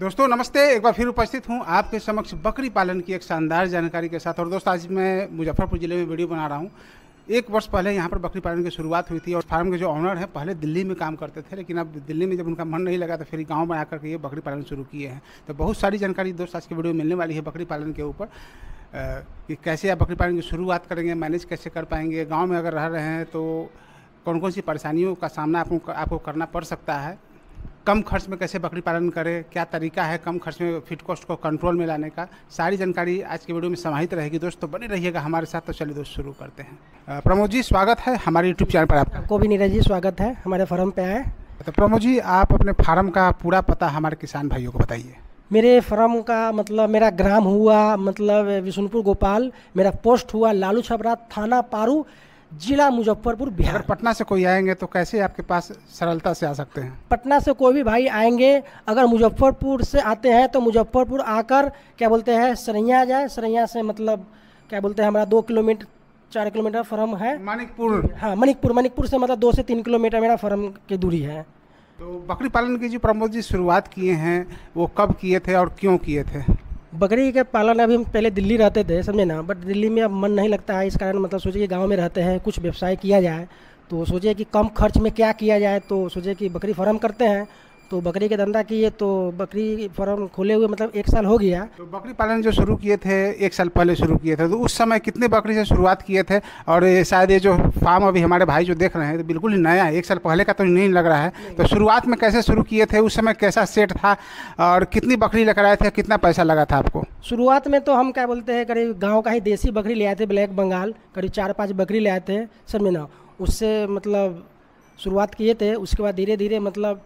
दोस्तों नमस्ते एक बार फिर उपस्थित हूँ आपके समक्ष बकरी पालन की एक शानदार जानकारी के साथ और दोस्त आज मैं मुजफ्फरपुर ज़िले में वीडियो बना रहा हूँ एक वर्ष पहले यहाँ पर बकरी पालन की शुरुआत हुई थी और फार्म के जो ऑनर हैं पहले दिल्ली में काम करते थे लेकिन अब दिल्ली में जब उनका मन नहीं लगा तो फिर गाँव में आकर के ये बकरी पालन शुरू किए हैं तो बहुत सारी जानकारी दोस्त आज की वीडियो मिलने वाली है बकरी पालन के ऊपर कि कैसे आप बकरी पालन की शुरुआत करेंगे मैनेज कैसे कर पाएंगे गाँव में अगर रह रहे हैं तो कौन कौन सी परेशानियों का सामना आपको आपको करना पड़ सकता है कम खर्च में कैसे बकरी पालन करें क्या तरीका है कम खर्च में फिट कॉस्ट को कंट्रोल में लाने का सारी जानकारी आज की वीडियो में समाहित रहेगी दोस्तों बने रहिएगा हमारे साथ तो चलिए दोस्त शुरू करते हैं प्रमोद जी स्वागत है हमारे यूट्यूब चैनल पर आपका आपको भी नीरज जी स्वागत है हमारे फार्म पे आए तो प्रमोद जी आप अपने फार्म का पूरा पता हमारे किसान भाइयों को बताइए मेरे फार्म का मतलब मेरा ग्राम हुआ मतलब विष्णुपुर गोपाल मेरा पोस्ट हुआ लालू छपरा थाना पारू जिला मुजफ्फरपुर बिहार अगर पटना से कोई आएंगे तो कैसे आपके पास सरलता से आ सकते हैं पटना से कोई भी भाई आएंगे अगर मुजफ्फरपुर से आते हैं तो मुजफ्फरपुर आकर क्या बोलते हैं सरैया जाए सरैया से मतलब क्या बोलते हैं हमारा दो किलोमीटर चार किलोमीटर फर्म है मानिकपुर हाँ मणिकपुर मणिकपुर से मतलब दो से तीन किलोमीटर मेरा फर्म की दूरी है तो बकरी पालन की जो प्रमोद जी शुरुआत किए हैं वो कब किए थे और क्यों किए थे बकरी के पालन अभी हम पहले दिल्ली रहते थे समझे ना बट दिल्ली में अब मन नहीं लगता है इस कारण मतलब सोचिए गाँव में रहते हैं कुछ व्यवसाय किया जाए तो सोचिए कि कम खर्च में क्या किया जाए तो सोचे कि बकरी फार्म करते हैं तो बकरी का धंधा किए तो बकरी फार्म खोले हुए मतलब एक साल हो गया तो बकरी पालन जो शुरू किए थे एक साल पहले शुरू किए थे तो उस समय कितने बकरी से शुरुआत किए थे और शायद ये जो फार्म अभी हमारे भाई जो देख रहे हैं तो बिल्कुल ही नया है एक साल पहले का तो नहीं लग रहा है तो शुरुआत में कैसे शुरू किए थे उस समय कैसा सेट था और कितनी बकरी लेकर आए थे कितना पैसा लगा था आपको शुरुआत में तो हम क्या बोलते हैं करीब गाँव का ही देसी बकरी ले आए थे ब्लैक बंगाल करीब चार पाँच बकरी ले आए थे समझना उससे मतलब शुरुआत किए थे उसके बाद धीरे धीरे मतलब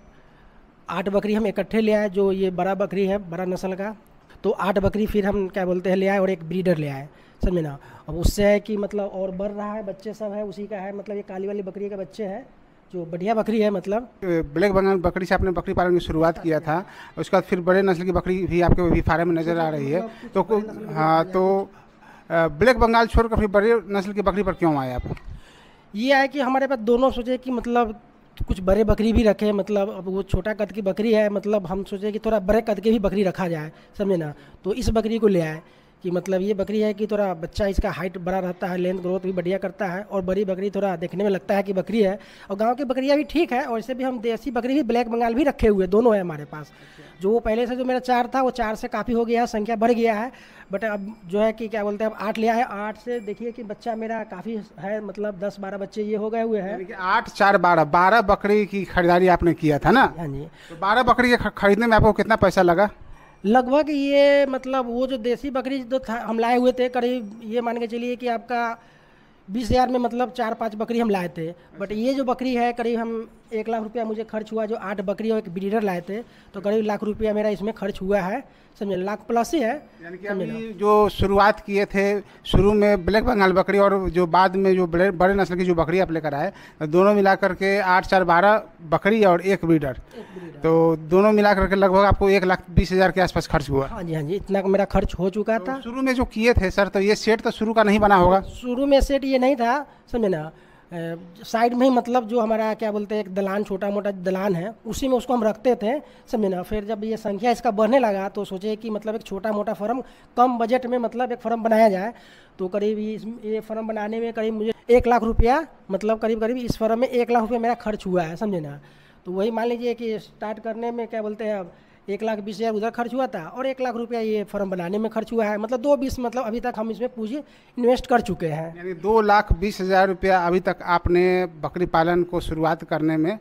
आठ बकरी हम इकट्ठे ले आए जो ये बड़ा बकरी है बड़ा नस्ल का तो आठ बकरी फिर हम क्या बोलते हैं ले आए और एक ब्रीडर ले आए समझे ना अब उससे है कि मतलब और बढ़ रहा है बच्चे सब है उसी का है मतलब ये काली वाली बकरी के बच्चे हैं जो बढ़िया बकरी है मतलब ब्लैक बंगाल बकरी से आपने बकरी पालन की शुरुआत किया था उसके बाद फिर बड़े नस्ल की बकरी भी आपके भी फार्म में नज़र आ रही है तो हाँ तो ब्लैक बंगाल छोड़कर फिर बड़े नस्ल की बकरी पर क्यों आए आप ये है कि हमारे पास दोनों सोचे कि मतलब तो कुछ बड़े बकरी भी रखे मतलब अब वो छोटा कद की बकरी है मतलब हम सोचे कि थोड़ा बड़े कद की भी बकरी रखा जाए समझे ना तो इस बकरी को ले आए कि मतलब ये बकरी है कि थोड़ा बच्चा इसका हाइट बड़ा रहता है लेंथ ग्रोथ भी बढ़िया करता है और बड़ी बकरी थोड़ा देखने में लगता है कि बकरी है और गांव की बकरियाँ भी ठीक है और इसे भी हम देसी बकरी भी ब्लैक बंगाल भी रखे हुए दोनों हैं हमारे पास अच्छा। जो वो पहले से जो मेरा चार था वो चार से काफ़ी हो गया है संख्या बढ़ गया है बट अब जो है कि क्या बोलते हैं अब आठ लिया है आठ से देखिए कि बच्चा मेरा काफ़ी है मतलब दस बारह बच्चे ये हो गए हुए हैं आठ चार बारह बारह बकरी की खरीदारी आपने किया था ना हाँ जी तो बारह बकरी खरीदने में आपको कितना पैसा लगा लगभग ये मतलब वो जो देसी बकरी जो था हम लाए हुए थे करीब ये मान के चलिए कि आपका बीस हज़ार में मतलब चार पांच बकरी हम लाए थे बट अच्छा। ये जो बकरी है करीब हम एक लाख रुपया मुझे खर्च हुआ जो आठ बकरी और एक ब्रीडर लाए थे तो करीब लाख रुपया मेरा इसमें खर्च हुआ है समझे लाख प्लस ही है यानी जो शुरुआत किए थे शुरू में ब्लैक बंगाल बकरी और जो बाद में जो बड़े बड़े नस्ल की जो बकरी आप लेकर आए तो दोनों मिला करके आठ चार बारह बकरी और एक ब्रीडर तो दोनों मिला करके लगभग आपको एक लाख बीस हज़ार के आसपास खर्च हुआ हाँ जी हाँ जी इतना मेरा खर्च हो चुका तो था शुरू में जो किए थे सर तो ये सेट तो शुरू का नहीं बना होगा शुरू में सेट ये नहीं था समझे ना साइड में ही मतलब जो हमारा क्या बोलते हैं एक दलान छोटा मोटा दलान है उसी में उसको हम रखते थे समझे ना फिर जब ये संख्या इसका बढ़ने लगा तो सोचे कि मतलब एक छोटा मोटा फर्म कम बजट में मतलब एक फर्म बनाया जाए तो करीब ये फर्म बनाने में करीब मुझे एक लाख रुपया मतलब करीब करीब इस फर्म में एक लाख रुपया मेरा खर्च हुआ है समझे ना तो वही मान लीजिए कि स्टार्ट करने में क्या बोलते हैं अब एक लाख बीस हज़ार उधर खर्च हुआ था और एक लाख रुपया ये फॉर्म बनाने में खर्च हुआ है मतलब दो बीस मतलब अभी तक हम इसमें पूंजी इन्वेस्ट कर चुके हैं यानी दो लाख बीस हज़ार रुपया अभी तक आपने बकरी पालन को शुरुआत करने में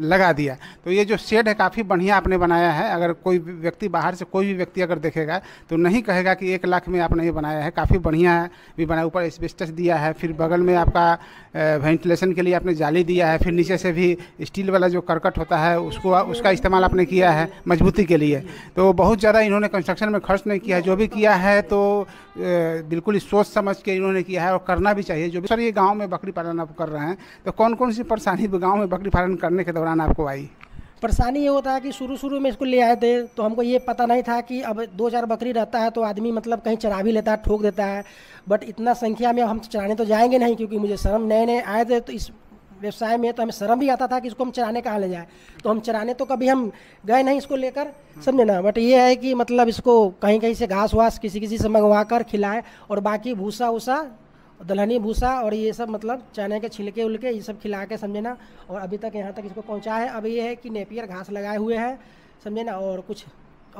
लगा दिया तो ये जो शेड है काफ़ी बढ़िया आपने बनाया है अगर कोई व्यक्ति बाहर से कोई भी व्यक्ति अगर देखेगा तो नहीं कहेगा कि एक लाख में आपने ये बनाया है काफ़ी बढ़िया भी बनाया ऊपर स्पेस्टस दिया है फिर बगल में आपका वेंटिलेशन के लिए आपने जाली दिया है फिर नीचे से भी स्टील वाला जो करकट होता है उसको उसका इस्तेमाल आपने किया है मजबूती उन्नति के लिए तो बहुत ज़्यादा इन्होंने कंस्ट्रक्शन में खर्च नहीं किया है जो भी किया है तो बिल्कुल सोच समझ के इन्होंने किया है और करना भी चाहिए जो भी सर ये गाँव में बकरी पालन आप कर रहे हैं तो कौन कौन सी परेशानी गाँव में बकरी पालन करने के दौरान आपको आई परेशानी ये होता है कि शुरू शुरू में इसको ले आए थे तो हमको ये पता नहीं था कि अब दो चार बकरी रहता है तो आदमी मतलब कहीं चरा भी लेता है ठोक देता है बट इतना संख्या में अब हम चराने तो जाएंगे नहीं क्योंकि मुझे शर्म नए नए आए थे तो इस व्यवसाय में तो हमें शर्म भी आता था कि इसको हम चराने कहाँ ले जाए तो हम चराने तो कभी हम गए नहीं इसको लेकर समझे ना बट ये है कि मतलब इसको कहीं कहीं से घास वास किसी किसी से मंगवा कर खिलाएं और बाकी भूसा वूसा दलहनी भूसा और ये सब मतलब चने के छिलके उलके ये सब खिला के समझे ना और अभी तक यहाँ तक इसको पहुँचा है अब ये है कि नेपियर घास लगाए हुए हैं समझे ना और कुछ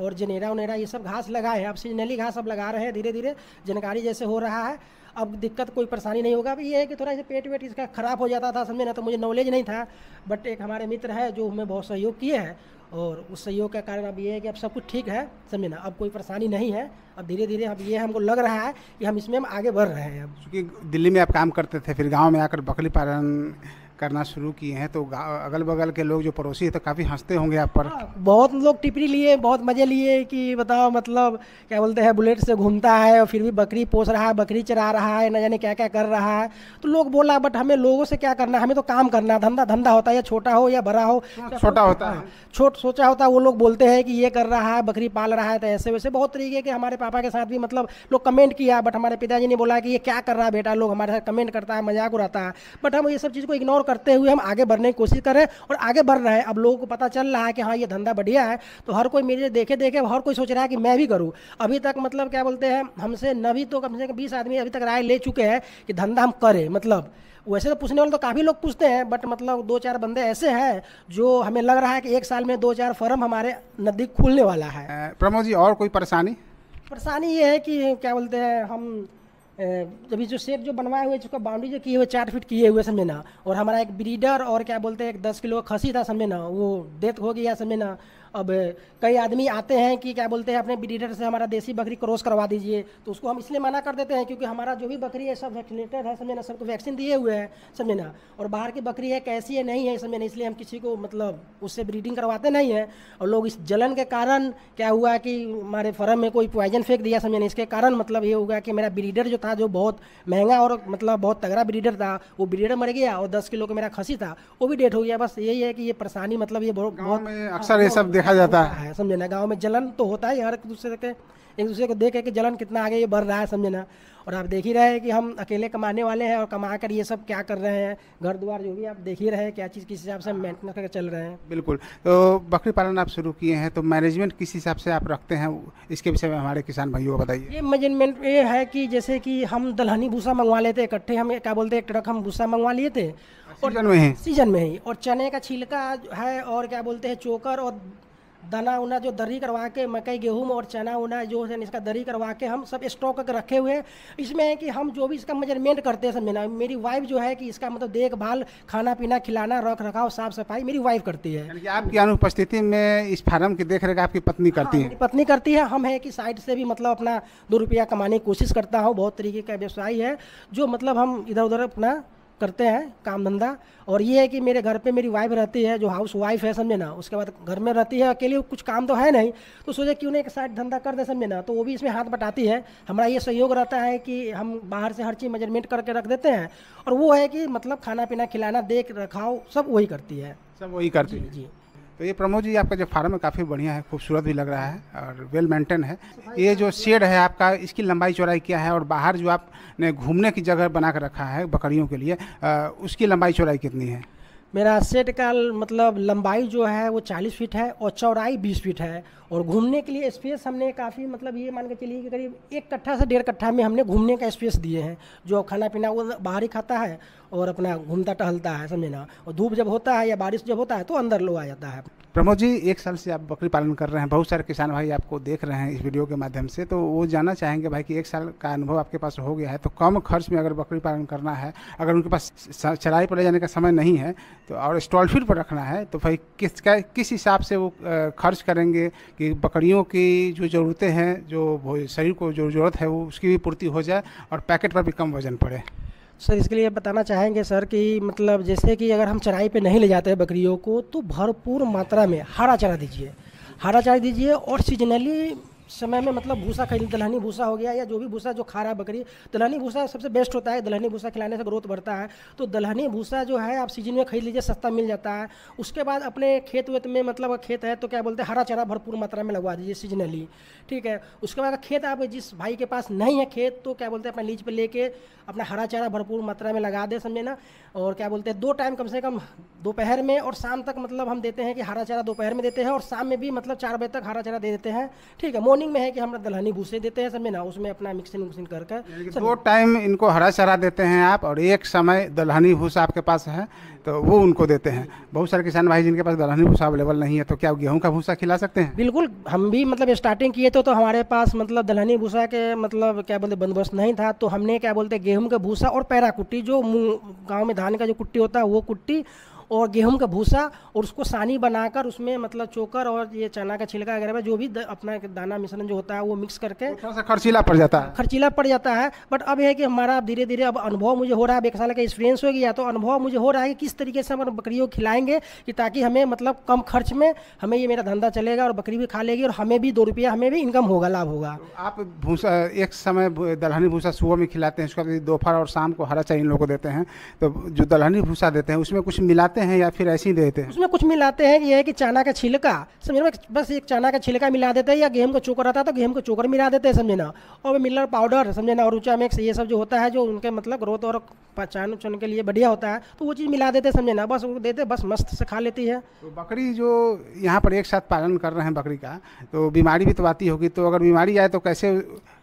और जनेरा उनेरा ये सब घास लगाए हैं अब सीजनली घास अब लगा रहे हैं धीरे धीरे जानकारी जैसे हो रहा है अब दिक्कत कोई परेशानी नहीं होगा अब ये है कि थोड़ा सा पेट वेट इसका ख़राब हो जाता था समझे ना तो मुझे नॉलेज नहीं था बट एक हमारे मित्र है जो हमें बहुत सहयोग किए हैं और उस सहयोग का कारण अब ये है कि अब सब कुछ ठीक है समझे ना अब कोई परेशानी नहीं है अब धीरे धीरे अब ये हमको लग रहा है कि हम इसमें हम आगे बढ़ रहे हैं अब क्योंकि दिल्ली में आप काम करते थे फिर गाँव में आकर बकरी पालन करना शुरू किए हैं तो अगल बगल के लोग जो पड़ोसी है तो काफ़ी हंसते होंगे आप पर हाँ, बहुत लोग टिप्पणी लिए बहुत मज़े लिए कि बताओ मतलब क्या बोलते हैं बुलेट से घूमता है और फिर भी बकरी पोस रहा है बकरी चरा रहा है न जाने क्या क्या कर रहा है तो लोग बोला बट हमें लोगों से क्या करना है हमें तो काम करना धंधा धंधा होता है या छोटा हो या बड़ा हो हाँ, छोटा हाँ, होता है छोट सोचा होता है वो लोग बोलते हैं कि ये कर रहा है बकरी पाल रहा है तो ऐसे वैसे बहुत तरीके के हमारे पापा के साथ भी मतलब लोग कमेंट किया बट हमारे पिताजी ने बोला कि ये क्या कर रहा है बेटा लोग हमारे साथ कमेंट करता है मजाक उड़ाता है बट हम ये सब चीज़ को इग्नोर करते हुए हम आगे बढ़ने की कोशिश कर रहे हैं और आगे बढ़ रहे हैं अब लोगों को पता चल रहा है कि हाँ ये धंधा बढ़िया है तो हर कोई मेरे देखे देखे हर कोई सोच रहा है कि मैं भी करूँ अभी तक मतलब क्या बोलते हैं हमसे नवी तो कम से कम बीस आदमी अभी तक राय ले चुके हैं कि धंधा हम करें मतलब वैसे तो पूछने वाले तो काफ़ी लोग पूछते हैं बट मतलब दो चार बंदे ऐसे हैं जो हमें लग रहा है कि एक साल में दो चार फर्म हमारे नज़दीक खुलने वाला है प्रमोद जी और कोई परेशानी परेशानी ये है कि क्या बोलते हैं हम अभी जो शेड जो बनवाए हुए जिसको बाउंड्री जो किए हुए चार फीट किए हुए समय ना और हमारा एक ब्रीडर और क्या बोलते हैं एक दस किलो खसी था समय ना वो डेथ हो गया समय ना अब कई आदमी आते हैं कि क्या बोलते हैं अपने ब्रीडर से हमारा देसी बकरी क्रॉस करवा दीजिए तो उसको हम इसलिए मना कर देते हैं क्योंकि हमारा जो भी बकरी है सब वैक्सीनेटेड है समझे ना सबको वैक्सीन दिए हुए हैं समझे ना और बाहर की बकरी है कैसी है नहीं है समझे ना इसलिए हम किसी को मतलब उससे ब्रीडिंग करवाते नहीं हैं और लोग इस जलन के कारण क्या हुआ कि हमारे फर्म में कोई पॉइजन फेंक दिया समझे ना इसके कारण मतलब ये हुआ कि मेरा ब्रीडर जो था जो बहुत महंगा और मतलब बहुत तगड़ा ब्रीडर था वो ब्रीडर मर गया और दस किलो का मेरा खसी था वो भी डेट हो गया बस यही है कि ये परेशानी मतलब ये बहुत अक्सर ये सब हाँ। देखा जाता है हाँ, समझे ना गाँव में जलन तो होता है हर एक दूसरे के एक दूसरे को देख कि जलन कितना आगे ये बढ़ रहा है समझे ना और आप देख ही रहे हैं कि हम अकेले कमाने वाले हैं और कमा कर ये सब क्या कर रहे हैं घर द्वार जो भी आप देख ही रहे हैं क्या चीज़ किस हिसाब से मेंटेन करके चल रहे हैं बिल्कुल तो बकरी पालन आप शुरू किए हैं तो मैनेजमेंट किस हिसाब से आप रखते हैं इसके विषय में हमारे किसान भाइयों को बताइए ये मैनेजमेंट ये है कि जैसे कि हम दलहनी भूसा मंगवा लेते इकट्ठे हम क्या बोलते हैं ट्रक हम भूसा मंगवा लिए थे और सीजन में ही और चने का छिलका है और क्या बोलते हैं चोकर और दाना उना जो दरी करवा के मकई गेहूँ और चना उना जो है इसका दरी करवा के हम सब स्टॉक करके रखे हुए हैं इसमें है कि हम जो भी इसका मेजरमेंट करते हैं सब मेरी वाइफ जो है कि इसका मतलब देखभाल खाना पीना खिलाना रख रखाव साफ सफाई मेरी वाइफ करती है आपकी अनुपस्थिति में इस फार्म की देख रेख आपकी पत्नी हाँ, करती हाँ, है पत्नी करती है हम है कि साइड से भी मतलब अपना दो रुपया कमाने की कोशिश करता हूँ बहुत तरीके का व्यवसाय है जो मतलब हम इधर उधर अपना करते हैं काम धंधा और ये है कि मेरे घर पे मेरी वाइफ रहती है जो हाउस वाइफ है समझे ना उसके बाद घर में रहती है अकेले कुछ काम तो है नहीं तो सोचे क्यों नहीं एक साइड धंधा कर दे समझे ना तो वो भी इसमें हाथ बटाती है हमारा ये सहयोग रहता है कि हम बाहर से हर चीज़ मेजरमेंट करके रख देते हैं और वो है कि मतलब खाना पीना खिलाना देख रखाव सब वही करती है सब वही करती है जी तो ये प्रमोद जी आपका जो फार्म है काफ़ी बढ़िया है खूबसूरत भी लग रहा है और वेल मेंटेन है ये जो शेड है आपका इसकी लंबाई चौड़ाई क्या है और बाहर जो आपने घूमने की जगह बना कर रखा है बकरियों के लिए आ, उसकी लंबाई चौड़ाई कितनी है मेरा सेट का मतलब लंबाई जो है वो 40 फीट है और चौड़ाई 20 फीट है और घूमने के लिए स्पेस हमने काफ़ी मतलब ये मान के चलिए कि करीब एक कट्ठा से डेढ़ कट्ठा में हमने घूमने का स्पेस दिए हैं जो खाना पीना वो बाहर ही खाता है और अपना घूमता टहलता है समझे ना और धूप जब होता है या बारिश जब होता है तो अंदर लो आ जाता है प्रमोद जी एक साल से आप बकरी पालन कर रहे हैं बहुत सारे किसान भाई आपको देख रहे हैं इस वीडियो के माध्यम से तो वो जानना चाहेंगे भाई कि एक साल का अनुभव आपके पास हो गया है तो कम खर्च में अगर बकरी पालन करना है अगर उनके पास चराई पर ले जाने का समय नहीं है तो और स्टॉल फिर पर रखना है तो भाई किस किस हिसाब से वो खर्च करेंगे कि कि बकरियों की जो ज़रूरतें हैं जो शरीर को जो ज़रूरत है वो उसकी भी पूर्ति हो जाए और पैकेट पर भी कम वजन पड़े सर इसके लिए बताना चाहेंगे सर कि मतलब जैसे कि अगर हम चराई पे नहीं ले जाते हैं बकरियों को तो भरपूर मात्रा में हरा चारा दीजिए हरा चारा दीजिए और सीजनली समय में मतलब भूसा खरीद दलहनी भूसा हो गया या जो भी भूसा जो खा रहा है बकरी दलहनी भूसा सबसे बेस्ट होता है दलहनी भूसा खिलाने से ग्रोथ बढ़ता है तो दलहनी भूसा जो है आप सीजन में खरीद लीजिए सस्ता मिल जाता है उसके बाद अपने खेत वेत में मतलब खेत है तो क्या बोलते हैं हरा चारा भरपूर मात्रा में लगवा दीजिए सीजनली ठीक है उसके बाद खेत आप जिस भाई के पास नहीं है खेत तो क्या बोलते हैं अपना लीज पर लेके अपना हरा चारा भरपूर मात्रा में लगा दे समझे ना और क्या बोलते हैं दो टाइम कम से कम दोपहर में और शाम तक मतलब हम देते हैं कि हरा चारा दोपहर में देते हैं और शाम में भी मतलब चार बजे तक हरा चारा दे देते हैं ठीक है मॉर्निंग में है कि हम दलहनी भूसे देते हैं सर में ना उसमें अपना मिक्सिंग उक्सिंग करके दो टाइम इनको हरा चारा देते हैं आप और एक समय दलहनी भूसा आपके पास है तो वो उनको देते हैं बहुत सारे किसान भाई जिनके पास दलहनी भूसा अवेलेबल नहीं है तो क्या गेहूँ का भूसा खिला सकते हैं बिल्कुल हम भी मतलब स्टार्टिंग किए थे तो हमारे पास मतलब दलहनी भूसा के मतलब क्या बोलते बंदोबस्त नहीं था तो हमने क्या बोलते गेहूँ का भूसा और पैरा कुट्टी जो गाँव में धान का जो कुट्टी होता है वो कुट्टी और गेहूं का भूसा और उसको सानी बनाकर उसमें मतलब चोकर और ये चना का छिलका वगैरह जो भी अपना दाना मिश्रण जो होता है वो मिक्स करके तो खर्चीला पड़ जाता है खर्चीला पड़ जाता है बट अब है कि हमारा धीरे धीरे अब अनुभव मुझे हो रहा है एक साल का एक्सपीरियंस हो गया तो अनुभव मुझे हो रहा है कि किस तरीके से हम बकरियों को खिलाएंगे कि ताकि हमें मतलब कम खर्च में हमें ये मेरा धंधा चलेगा और बकरी भी खा लेगी और हमें भी दो रुपया हमें भी इनकम होगा लाभ होगा आप भूसा एक समय दलहनी भूसा सुबह में खिलाते हैं उसके बाद दोपहर और शाम को हरा चना इन लोगों को देते हैं तो जो दलहनी भूसा देते हैं उसमें कुछ मिलाते मिलाते हैं या फिर ऐसे ही देते हैं उसमें कुछ मिलाते हैं ये है कि चना का छिलका समझे ना बस एक चना का छिलका मिला देते हैं या गेहूँ का चोकर आता है तो गेहूँ का चोकर मिला देते हैं समझे ना और मिलर पाउडर समझे ना और ऊंचा मिक्स ये सब जो होता है जो उनके मतलब ग्रोथ और पहचान उचान के लिए बढ़िया होता है तो वो चीज़ मिला देते हैं समझे ना बस वो देते बस मस्त से खा लेती है तो बकरी जो यहाँ पर एक साथ पालन कर रहे हैं बकरी का तो बीमारी भी तो आती होगी तो अगर बीमारी आए तो कैसे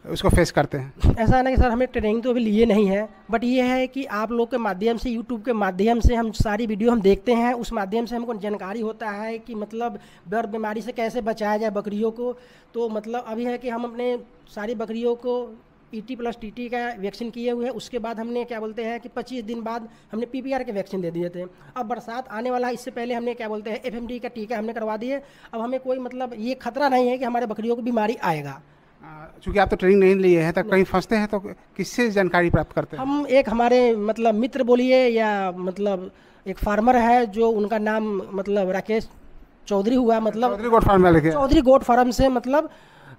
उसको फेस करते हैं ऐसा है ना कि सर हमें ट्रेनिंग तो अभी लिए नहीं है बट ये है कि आप लोग के माध्यम से यूट्यूब के माध्यम से हम सारी वीडियो हम देखते हैं उस माध्यम से हमको जानकारी होता है कि मतलब बर्ड बीमारी से कैसे बचाया जाए बकरियों को तो मतलब अभी है कि हम अपने सारी बकरियों को E T plus T T का वैक्सीन किए हुए हैं उसके बाद हमने क्या बोलते हैं कि 25 दिन बाद हमने पी पी आर के वैक्सीन दे दिए थे अब बरसात आने वाला है इससे पहले हमने क्या बोलते हैं एफ एम डी का टीका हमने करवा दिए अब हमें कोई मतलब ये खतरा नहीं है कि हमारे बकरियों को बीमारी आएगा चूँकि आप तो ट्रेनिंग नहीं लिए हैं तो कहीं फंसते हैं तो किससे जानकारी प्राप्त करते हैं हम एक हमारे मतलब मित्र बोलिए या मतलब एक फार्मर है जो उनका नाम मतलब राकेश चौधरी हुआ मतलब चौधरी गोट फार्म वाले चौधरी गोट फार्म से मतलब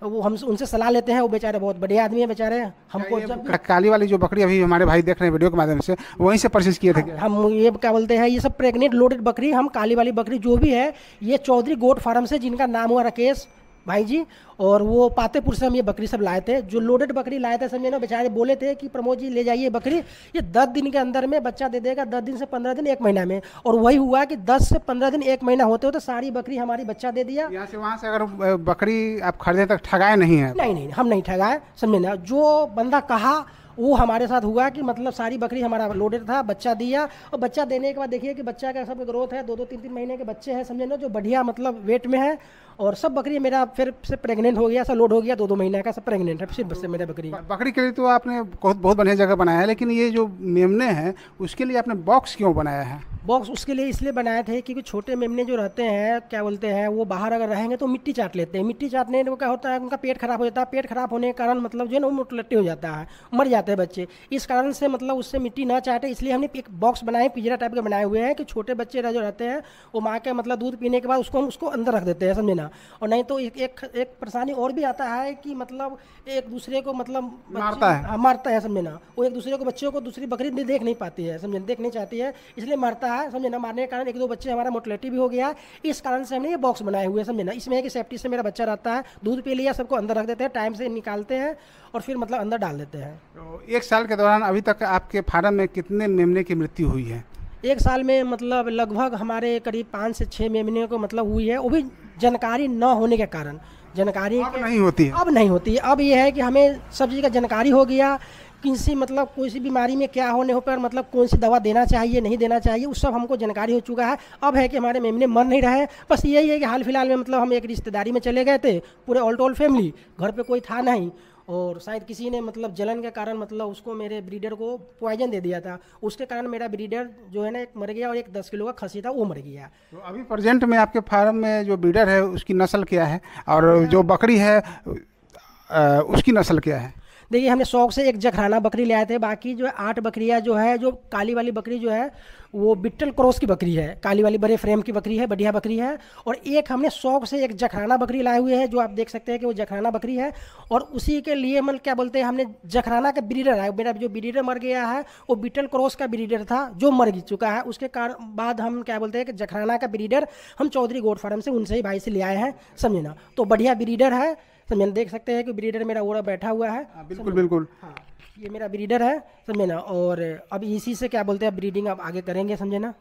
वो हम उनसे सलाह लेते हैं वो बेचारे बहुत बढ़िया आदमी है बेचारे हमको जब काली वाली जो बकरी अभी हमारे भाई देख रहे हैं वीडियो के माध्यम से वहीं से परचेज किए थे हम ये क्या बोलते हैं ये सब प्रेग्नेंट लोडेड बकरी हम काली वाली बकरी जो भी है ये चौधरी गोट फार्म से जिनका नाम हुआ राकेश भाई जी और वो पातेपुर से हम ये बकरी सब लाए थे जो लोडेड बकरी लाए थे समझे ना बेचारे बोले थे कि प्रमोद जी ले जाइए बकरी ये दस दिन के अंदर में बच्चा दे देगा दस दिन से पंद्रह दिन एक महीना में और वही हुआ कि दस से पंद्रह दिन एक महीना होते होते तो सारी बकरी हमारी बच्चा दे दिया यहाँ से वहाँ से अगर बकरी आप खरीदे तक ठगाए नहीं है नहीं नहीं हम नहीं ठगाए समझे ना जो बंदा कहा वो हमारे साथ हुआ कि मतलब सारी बकरी हमारा लोडेड था बच्चा दिया और बच्चा देने के बाद देखिए कि बच्चा का सब ग्रोथ है दो दो तीन तीन महीने के बच्चे हैं समझे ना जो बढ़िया मतलब वेट में है और सब बकरी मेरा फिर से प्रेग्नेंट हो गया सब लोड हो गया दो दो महीने का सब प्रेग्नेंट है फिर से मेरा बकरी बकरी के लिए तो आपने बहुत बहुत बढ़िया जगह बनाया है लेकिन ये जो मेमने हैं उसके लिए आपने बॉक्स क्यों बनाया है बॉक्स उसके लिए इसलिए बनाए थे क्योंकि छोटे मेमने जो रहते हैं क्या बोलते हैं वो बाहर अगर रहेंगे तो मिट्टी चाट लेते हैं मिट्टी चाटने का होता है उनका पेट खराब हो जाता है पेट खराब होने के कारण मतलब जो है ना वो मोटलट्टी हो जाता है मर जाता जाते हैं बच्चे इस कारण से मतलब उससे मिट्टी ना चाहते इसलिए हमने एक बॉक्स बनाए पिजरा टाइप के बनाए हुए हैं कि छोटे बच्चे जो रहते हैं वो माँ के मतलब दूध पीने के बाद उसको हम उसको अंदर रख देते हैं समझे ना और नहीं तो एक एक, एक परेशानी और भी आता है कि मतलब एक दूसरे को मतलब मारता है हाँ, मारता है समझे ना वो एक दूसरे को बच्चों को दूसरी बकरी देख नहीं पाती है समझे देख नहीं चाहती है इसलिए मारता है समझे ना मारने के कारण एक दो बच्चे हमारा मोटलिटी भी हो गया इस कारण से हमने ये बॉक्स बनाए हुए हैं समझे ना इसमें है कि सेफ्टी से मेरा बच्चा रहता है दूध पी लिया सबको अंदर रख देते हैं टाइम से निकालते हैं और फिर मतलब अंदर डाल देते हैं तो एक साल के दौरान अभी तक आपके फार्म में कितने मेमने की मृत्यु हुई है एक साल में मतलब लगभग हमारे करीब पाँच से छः मेमने को मतलब हुई है वो भी जानकारी न होने के कारण जानकारी अब नहीं होती है अब नहीं होती है अब यह है कि हमें सब चीज़ का जानकारी हो गया किसी मतलब कोई सी बीमारी में क्या होने हो पर मतलब कौन सी दवा देना चाहिए नहीं देना चाहिए उस सब हमको जानकारी हो चुका है अब है कि हमारे मेमने मर नहीं रहे बस यही है कि हाल फिलहाल में मतलब हम एक रिश्तेदारी में चले गए थे पूरे ऑल टोल फैमिली घर पे कोई था नहीं और शायद किसी ने मतलब जलन के कारण मतलब उसको मेरे ब्रीडर को पॉइजन दे दिया था उसके कारण मेरा ब्रीडर जो है ना एक मर गया और एक दस किलो का खसी था वो मर गया तो अभी प्रेजेंट में आपके फार्म में जो ब्रीडर है उसकी नस्ल क्या है और जो बकरी है उसकी नस्ल क्या है देखिए हमने शौक से एक जखराना बकरी ले आए थे बाकी जो है आठ बकरियाँ जो है जो काली वाली बकरी जो है वो बिट्टल क्रॉस की बकरी है काली वाली बड़े फ्रेम की बकरी है बढ़िया बकरी है और एक हमने शौक से एक जखराना बकरी लाए हुए है जो आप देख सकते हैं कि वो जखराना बकरी है और उसी के लिए मतलब क्या बोलते हैं हमने जखराना का ब्रीडर है मेरा जो ब्रीडर मर गया है वो बिट्टल क्रॉस का ब्रीडर था जो मर चुका है उसके कारण बाद हम क्या बोलते हैं कि जखराना का ब्रीडर हम चौधरी गोड फार्म से उनसे ही भाई से ले आए हैं समझे ना तो बढ़िया ब्रीडर है सर तो मैंने देख सकते हैं कि ब्रीडर मेरा ओरा बैठा हुआ है आ, हाँ, बिल्कुल बिल्कुल हाँ ये मेरा ब्रीडर है सर मैं ना और अब इसी से क्या बोलते हैं ब्रीडिंग अब आगे करेंगे समझे ना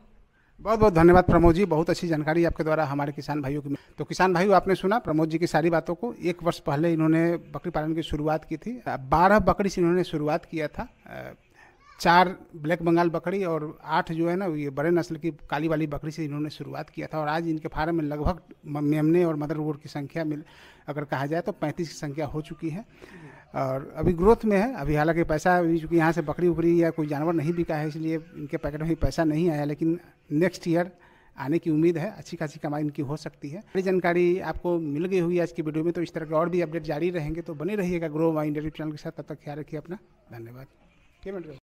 बहुत बहुत धन्यवाद प्रमोद जी बहुत अच्छी जानकारी आपके द्वारा हमारे किसान भाइयों की तो किसान भाइयों आपने सुना प्रमोद जी की सारी बातों को एक वर्ष पहले इन्होंने बकरी पालन की शुरुआत की थी बारह बकरी से इन्होंने शुरुआत किया था चार ब्लैक बंगाल बकरी और आठ जो है ना ये बड़े नस्ल की काली वाली बकरी से इन्होंने शुरुआत किया था और आज इनके फार्म में लगभग मेमने और मदर वोर की संख्या मिल अगर कहा जाए तो पैंतीस की संख्या हो चुकी है और अभी ग्रोथ में है अभी हालांकि पैसा अभी चूँकि यहाँ से बकरी उकरी या कोई जानवर नहीं बिका है इसलिए इनके पैकेट में पैसा नहीं आया लेकिन नेक्स्ट ईयर आने की उम्मीद है अच्छी खासी कमाई इनकी हो सकती है बड़ी जानकारी आपको मिल गई हुई आज की वीडियो में तो इस तरह के और भी अपडेट जारी रहेंगे तो बने रहिएगा ग्रो माई इंडिया चैनल के साथ तब तक ख्याल रखिए अपना धन्यवाद